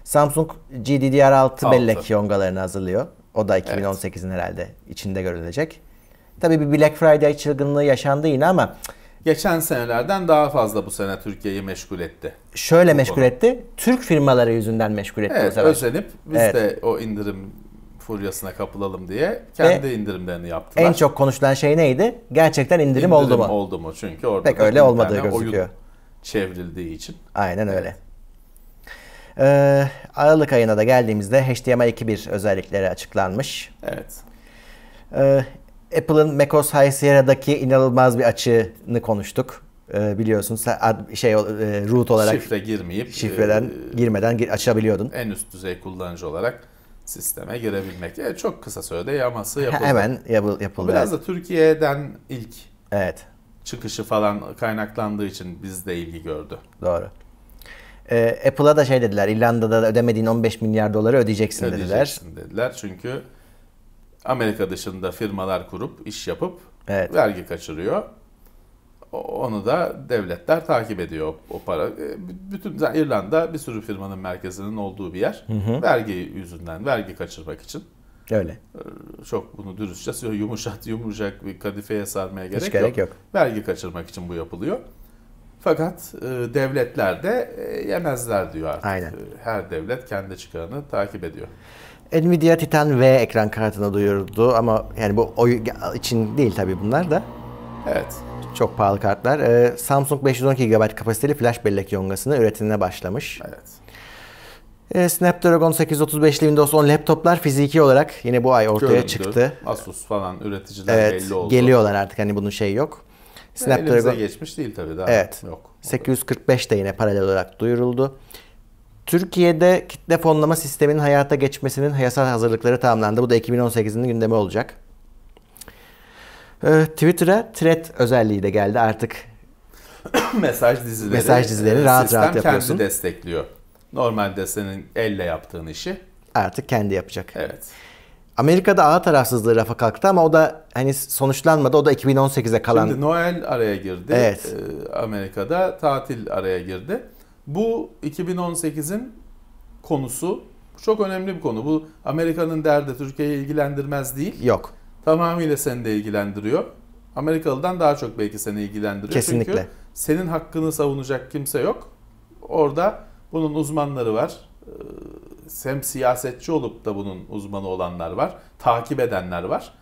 Samsung GDDR6 6. bellek yongalarını hazırlıyor. O da 2018'in evet. herhalde içinde görülecek. Tabii bir Black Friday çılgınlığı yaşandı yine ama geçen senelerden daha fazla bu sene Türkiye'yi meşgul etti. Şöyle bu meşgul konu. etti. Türk firmaları yüzünden meşgul etti evet, bu sefer. Özenip biz evet. de o indirim furyasına kapılalım diye kendi Ve indirimlerini yaptılar. En çok konuşulan şey neydi? Gerçekten indirim, indirim oldu mu? oldu mu? Çünkü orada Pek öyle olmadığı gözüküyor. Oyun çevrildiği için. Aynen öyle. Ee, Aralık ayına da geldiğimizde HDMI 2.1 özellikleri açıklanmış. Evet. Ee, Apple'ın macOS High Sierra'daki inanılmaz bir açığını konuştuk. Ee, biliyorsunuz şey e, root olarak şifre girmeyip şifreden e, girmeden açabiliyordun. En üst düzey kullanıcı olarak sisteme girebilmek. Yani e, çok kısa sürede yaması yapıldı. Hemen yapıl yapıldı. Biraz da Türkiye'den ilk evet. çıkışı falan kaynaklandığı için bizde ilgi gördü. Doğru. Ee, Apple'a da şey dediler, İrlanda'da da ödemediğin 15 milyar doları ödeyeceksin, ödeyeceksin dediler. dediler. Çünkü Amerika dışında firmalar kurup, iş yapıp evet. vergi kaçırıyor. Onu da devletler takip ediyor o para. E, bütün İrlanda bir sürü firmanın merkezinin olduğu bir yer. Hı hı. Vergi yüzünden, vergi kaçırmak için. Öyle. E, çok bunu dürüstçe yumuşat yumuşak bir kadifeye sarmaya gerek, Hiç gerek yok. yok. Vergi kaçırmak için bu yapılıyor. Fakat e, devletler de yemezler diyor artık. Aynen. Her devlet kendi çıkarını takip ediyor. Nvidia Titan V ekran kartına duyurdu ama yani bu oy için değil tabii bunlar da. Evet. Çok pahalı kartlar. Ee, Samsung 512 GB kapasiteli flash bellek yongasını üretimine başlamış. Evet. Ee, Snapdragon 835'li Windows 10 laptoplar fiziki olarak yine bu ay ortaya Göründü. çıktı. Asus falan üreticiler evet, belli oldu. Geliyorlar artık hani bunun şeyi yok. Snapdragon Elimize geçmiş değil tabii daha. Evet. Yok. 845 de yine paralel olarak duyuruldu. Türkiye'de kitle fonlama sisteminin hayata geçmesinin yasal hazırlıkları tamamlandı. Bu da 2018'in gündemi olacak. Ee, Twitter'a thread özelliği de geldi artık. mesaj dizileri. Mesaj dizileri e, rahat rahat yapıyorsun. Sistem kendi destekliyor. Normalde senin elle yaptığın işi. Artık kendi yapacak. Evet. Amerika'da ağ tarafsızlığı rafa kalktı ama o da hani sonuçlanmadı. O da 2018'e kalan. Şimdi Noel araya girdi. Evet. Ee, Amerika'da tatil araya girdi. Bu 2018'in konusu çok önemli bir konu. Bu Amerika'nın derdi Türkiye'yi ilgilendirmez değil. Yok tamamıyla seni de ilgilendiriyor. Amerikalı'dan daha çok belki seni ilgilendiriyor. Kesinlikle. Çünkü senin hakkını savunacak kimse yok. Orada bunun uzmanları var. Ee, hem siyasetçi olup da bunun uzmanı olanlar var. Takip edenler var.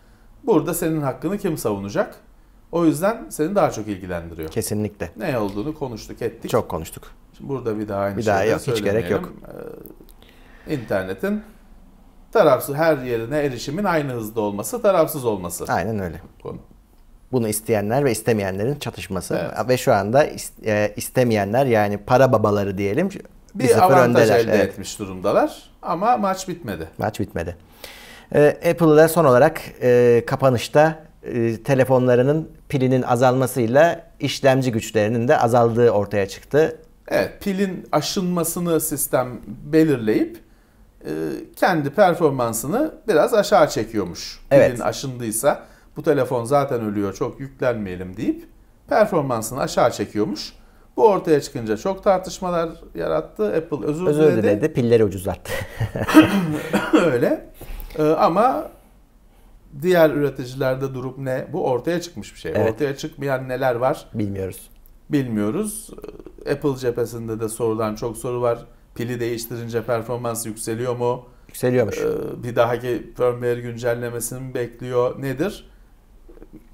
Burada senin hakkını kim savunacak? O yüzden seni daha çok ilgilendiriyor. Kesinlikle. Ne olduğunu konuştuk, ettik. Çok konuştuk. Şimdi burada bir daha aynı bir daha yok, hiç gerek yok. Ee, internetin tarafsız her yerine erişimin aynı hızda olması, tarafsız olması. Aynen öyle. Bunu isteyenler ve istemeyenlerin çatışması evet. ve şu anda e, istemeyenler yani para babaları diyelim bir, bir avantaj öndeler. elde evet. etmiş durumdalar ama maç bitmedi. Maç bitmedi. Ee, Apple'da son olarak e, kapanışta e, telefonlarının pilinin azalmasıyla işlemci güçlerinin de azaldığı ortaya çıktı. Evet, pilin aşınmasını sistem belirleyip e, kendi performansını biraz aşağı çekiyormuş. Evet. Pilin aşındıysa bu telefon zaten ölüyor çok yüklenmeyelim deyip performansını aşağı çekiyormuş. Bu ortaya çıkınca çok tartışmalar yarattı. Apple özür, özür diledi. diledi. Pilleri ucuzlattı. Öyle. E, ama diğer üreticilerde durup ne? Bu ortaya çıkmış bir şey. Evet. Ortaya çıkmayan neler var? Bilmiyoruz. Bilmiyoruz. E, Apple cephesinde de sorulan çok soru var pili değiştirince performans yükseliyor mu? Yükseliyormuş. Ee, bir dahaki firmware güncellemesini bekliyor? Nedir?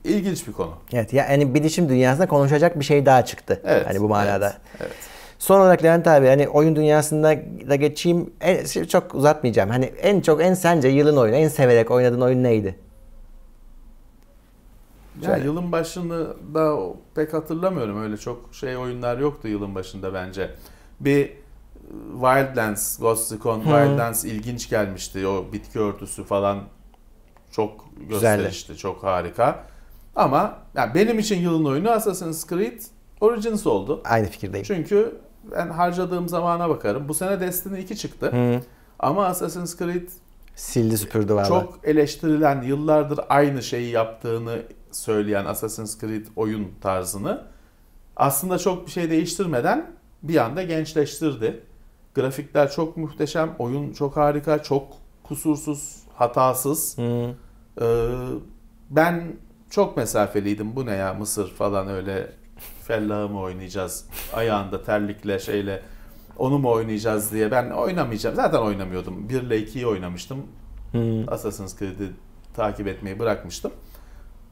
İlginç bir konu. Evet ya yani bilişim dünyasında konuşacak bir şey daha çıktı. Evet. Hani bu manada. Evet. evet. Son olarak Levent abi hani oyun dünyasında da geçeyim en, çok uzatmayacağım. Hani en çok en sence yılın oyunu en severek oynadığın oyun neydi? Ya yani. yılın başını da pek hatırlamıyorum öyle çok şey oyunlar yoktu yılın başında bence. Bir Wildlands, Ghost Recon Hı. Wildlands ilginç gelmişti. O bitki örtüsü falan çok gösterişti, çok harika. Ama yani benim için yılın oyunu Assassin's Creed Origins oldu. Aynı fikirdeyim. Çünkü ben harcadığım zamana bakarım. Bu sene Destiny 2 çıktı. Hı. Ama Assassin's Creed sildi süpürdü vardı. Çok eleştirilen, yıllardır aynı şeyi yaptığını söyleyen Assassin's Creed oyun tarzını aslında çok bir şey değiştirmeden bir anda gençleştirdi. Grafikler çok muhteşem, oyun çok harika, çok kusursuz, hatasız. Hmm. Ee, ben çok mesafeliydim. Bu ne ya Mısır falan öyle fellahı mı oynayacağız? Ayağında terlikle şeyle onu mu oynayacağız diye ben oynamayacağım. Zaten oynamıyordum. 1 ile 2'yi oynamıştım. Hmm. Assassin's Creed'i takip etmeyi bırakmıştım.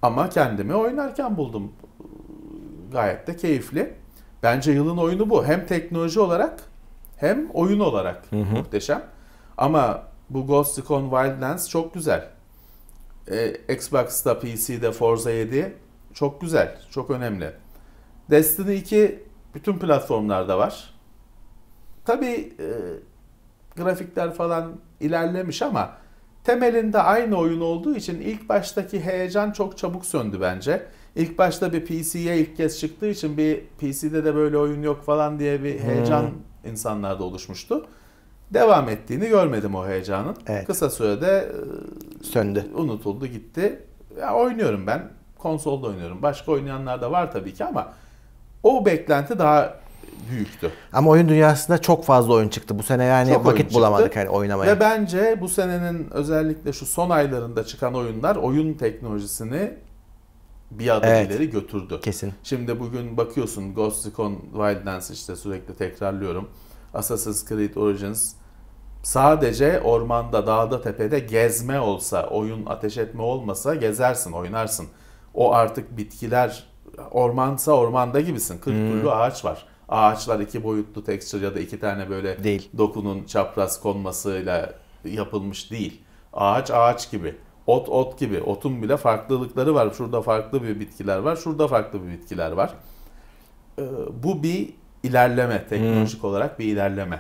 Ama kendimi oynarken buldum. Gayet de keyifli. Bence yılın oyunu bu. Hem teknoloji olarak hem oyun olarak hı hı. muhteşem. Ama bu Ghost Recon Wildlands çok güzel. Ee, Xbox'ta, PC'de Forza 7 çok güzel, çok önemli. Destiny 2 bütün platformlarda var. Tabii e, grafikler falan ilerlemiş ama temelinde aynı oyun olduğu için ilk baştaki heyecan çok çabuk söndü bence. İlk başta bir PC'ye ilk kez çıktığı için bir PC'de de böyle oyun yok falan diye bir heyecan hmm insanlarda oluşmuştu. Devam ettiğini görmedim o heyecanın. Evet. Kısa sürede e, söndü. Unutuldu gitti. Ya oynuyorum ben. Konsolda oynuyorum. Başka oynayanlar da var tabii ki ama o beklenti daha büyüktü. Ama oyun dünyasında çok fazla oyun çıktı. Bu sene yani çok vakit bulamadık hani oynamaya. Ve bence bu senenin özellikle şu son aylarında çıkan oyunlar oyun teknolojisini bir adım evet. ileri götürdü. Kesin. Şimdi bugün bakıyorsun Ghost Recon Wildlands işte sürekli tekrarlıyorum. Assassin's Creed Origins sadece ormanda, dağda, tepede gezme olsa, oyun ateş etme olmasa gezersin, oynarsın. O artık bitkiler ormansa ormanda gibisin. 40 hmm. türlü ağaç var. Ağaçlar iki boyutlu texture ya da iki tane böyle değil. dokunun çapraz konmasıyla yapılmış değil. Ağaç ağaç gibi. Ot ot gibi. Otun bile farklılıkları var. Şurada farklı bir bitkiler var. Şurada farklı bir bitkiler var. Ee, bu bir ilerleme. Teknolojik hmm. olarak bir ilerleme.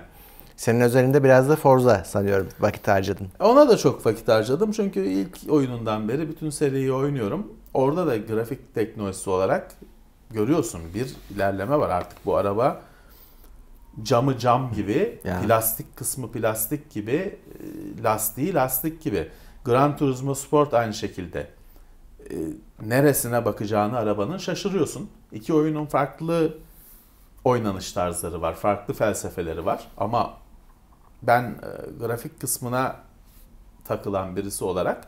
Senin özelinde biraz da Forza sanıyorum vakit harcadın. Ona da çok vakit harcadım çünkü ilk oyunundan beri bütün seriyi oynuyorum. Orada da grafik teknolojisi olarak görüyorsun bir ilerleme var artık bu araba camı cam gibi, yani. plastik kısmı plastik gibi, e, lastiği lastik gibi. Gran Turismo Sport aynı şekilde. E, neresine bakacağını arabanın şaşırıyorsun. İki oyunun farklı oynanış tarzları var, farklı felsefeleri var. Ama ben e, grafik kısmına takılan birisi olarak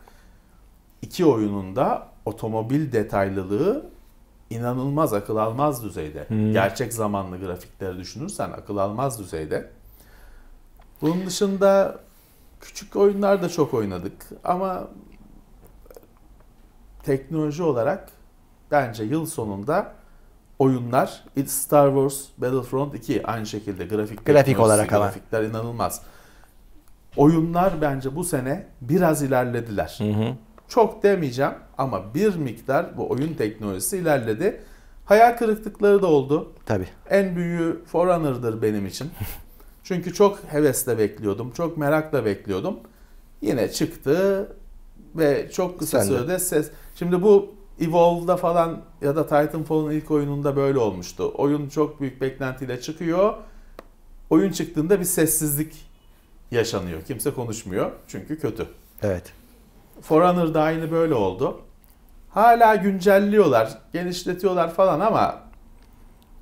iki oyunun da otomobil detaylılığı inanılmaz akıl almaz düzeyde. Hmm. Gerçek zamanlı grafikleri düşünürsen akıl almaz düzeyde. Bunun dışında küçük oyunlar da çok oynadık ama teknoloji olarak bence yıl sonunda oyunlar It's Star Wars Battlefront 2 aynı şekilde grafik grafik olarak ama grafikler inanılmaz. Oyunlar bence bu sene biraz ilerlediler. Hı hı. Çok demeyeceğim ama bir miktar bu oyun teknolojisi ilerledi. Hayal kırıklıkları da oldu. Tabii. En büyüğü Forerunner'dır benim için. Çünkü çok hevesle bekliyordum, çok merakla bekliyordum. Yine çıktı ve çok kısa Sen sürede de. ses... Şimdi bu Evolve'da falan ya da Titanfall'ın ilk oyununda böyle olmuştu. Oyun çok büyük beklentiyle çıkıyor. Oyun çıktığında bir sessizlik yaşanıyor. Kimse konuşmuyor çünkü kötü. Evet. da aynı böyle oldu. Hala güncelliyorlar, genişletiyorlar falan ama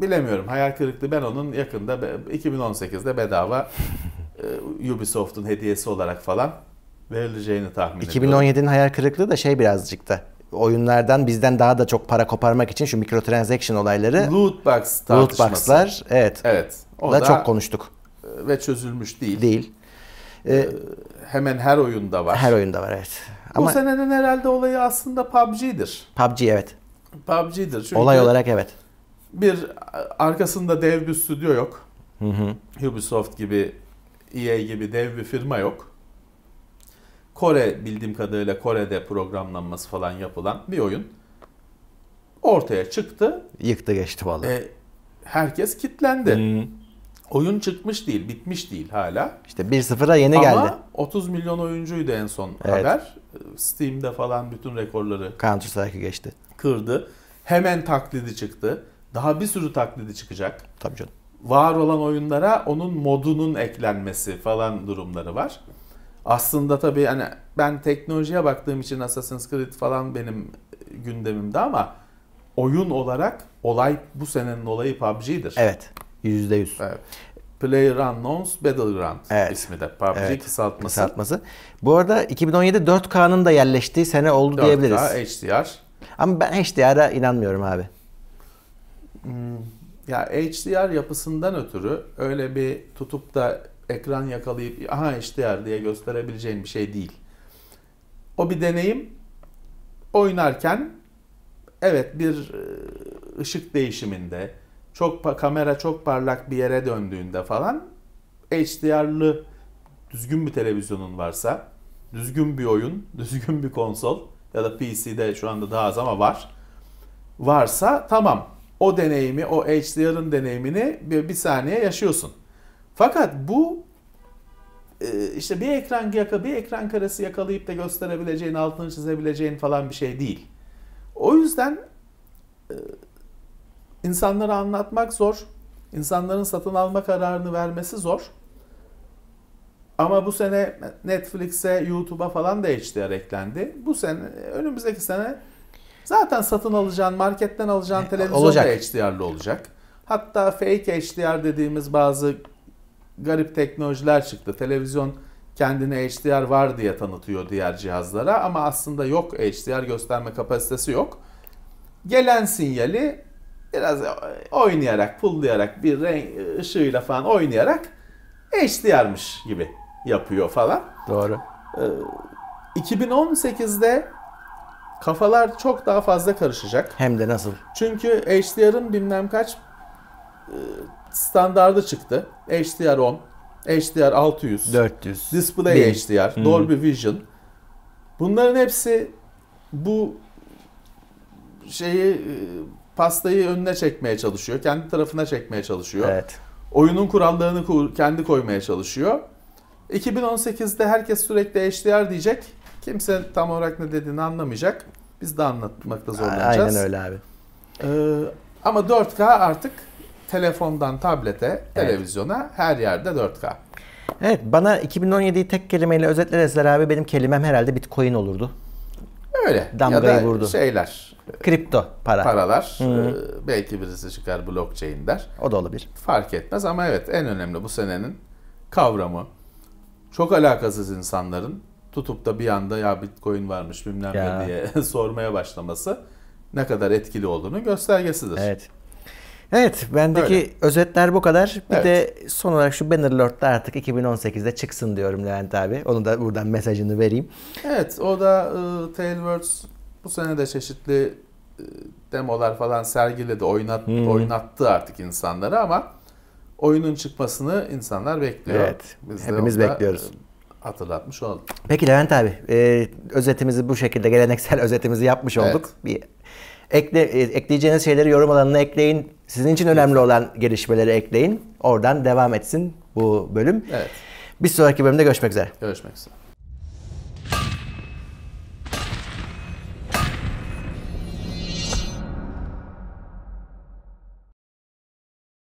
bilemiyorum. Hayal kırıklığı ben onun yakında 2018'de bedava e, Ubisoft'un hediyesi olarak falan verileceğini tahmin ediyorum. 2017'nin hayal kırıklığı da şey birazcık da oyunlardan bizden daha da çok para koparmak için şu mikrotransaction olayları lootbox lootbox'lar evet. Evet. O da, da çok konuştuk e, ve çözülmüş değil. Değil. Ee, hemen her oyunda var. Her oyunda var evet. Bu Ama, Bu senenin herhalde olayı aslında PUBG'dir. PUBG evet. PUBG'dir çünkü. Olay olarak evet bir arkasında dev bir stüdyo yok. Hı hı. Ubisoft gibi, EA gibi dev bir firma yok. Kore bildiğim kadarıyla Kore'de programlanması falan yapılan bir oyun ortaya çıktı. Yıktı geçti vallahi. E, herkes kitlendi. Hmm. Oyun çıkmış değil, bitmiş değil hala. İşte 1-0'a yeni Ama geldi. Ama 30 milyon oyuncuydu en son evet. haber. Steam'de falan bütün rekorları Counter Strike'ı geçti. Kırdı. Hemen taklidi çıktı. Daha bir sürü taklidi çıkacak. Tabii canım. Var olan oyunlara onun modunun eklenmesi falan durumları var. Aslında tabii hani ben teknolojiye baktığım için Assassin's Creed falan benim e, gündemimde ama oyun olarak olay bu senenin olayı PUBG'dir. Evet. Yüzde yüz. Evet. PlayerUnknown's Battleground evet. ismi de. PUBG evet. kısaltması. kısaltması. Bu arada 2017 4K'nın da yerleştiği sene oldu 4K, diyebiliriz. 4K, HDR. Ama ben HDR'a inanmıyorum abi. Hmm. ya HDR yapısından ötürü öyle bir tutup da ekran yakalayıp aha HDR diye gösterebileceğin bir şey değil. O bir deneyim. Oynarken evet bir e, ışık değişiminde çok kamera çok parlak bir yere döndüğünde falan HDR'lı düzgün bir televizyonun varsa, düzgün bir oyun, düzgün bir konsol ya da PC'de şu anda daha az ama var. Varsa tamam o deneyimi, o HDR'ın deneyimini bir, bir saniye yaşıyorsun. Fakat bu e, işte bir ekran yaka, bir ekran karesi yakalayıp da gösterebileceğin, altını çizebileceğin falan bir şey değil. O yüzden e, insanlara anlatmak zor. İnsanların satın alma kararını vermesi zor. Ama bu sene Netflix'e, YouTube'a falan da HDR eklendi. Bu sene, önümüzdeki sene Zaten satın alacağın, marketten alacağın e, televizyon olacak. da HDR'lı olacak. Hatta fake HDR dediğimiz bazı garip teknolojiler çıktı. Televizyon kendine HDR var diye tanıtıyor diğer cihazlara ama aslında yok HDR gösterme kapasitesi yok. Gelen sinyali biraz oynayarak, pullayarak bir renk ışığıyla falan oynayarak HDR'mış gibi yapıyor falan. Doğru. 2018'de ee, kafalar çok daha fazla karışacak. Hem de nasıl? Çünkü HDR'ın bilmem kaç e, standardı çıktı. HDR 10, HDR 600, 400, Display Bil. HDR, hmm. Dolby Vision. Bunların hepsi bu şeyi e, pastayı önüne çekmeye çalışıyor. Kendi tarafına çekmeye çalışıyor. Evet. Oyunun kurallarını kendi koymaya çalışıyor. 2018'de herkes sürekli HDR diyecek. Kimse tam olarak ne dediğini anlamayacak. Biz de anlatmakta zorlanacağız. Aynen öyle abi. Ee, ama 4K artık telefondan tablete, evet. televizyona her yerde 4K. Evet bana 2017'yi tek kelimeyle özetleseler abi benim kelimem herhalde bitcoin olurdu. Öyle. Damgayı ya da vurdu. şeyler. Kripto para. Paralar. Hı -hı. E, ee, belki birisi çıkar blockchain der. O da olabilir. Fark etmez ama evet en önemli bu senenin kavramı. Çok alakasız insanların tutup da bir anda ya bitcoin varmış bilmem ne diye sormaya başlaması ne kadar etkili olduğunu göstergesidir. Evet. Evet bendeki Öyle. özetler bu kadar. Bir evet. de son olarak şu Bannerlord da artık 2018'de çıksın diyorum Levent abi. Onu da buradan mesajını vereyim. Evet o da e, Tailwords bu sene de çeşitli e, demolar falan sergiledi. Oynat, hmm. Oynattı artık insanları ama oyunun çıkmasını insanlar bekliyor. Evet Biz hepimiz bekliyoruz hatırlatmış olduk. Peki Levent abi, e, özetimizi bu şekilde geleneksel özetimizi yapmış olduk. Evet. Bir ekle, e, ekleyeceğiniz şeyleri yorum alanına ekleyin. Sizin için önemli olan gelişmeleri ekleyin. Oradan devam etsin bu bölüm. Evet. Bir sonraki bölümde görüşmek üzere. Görüşmek üzere.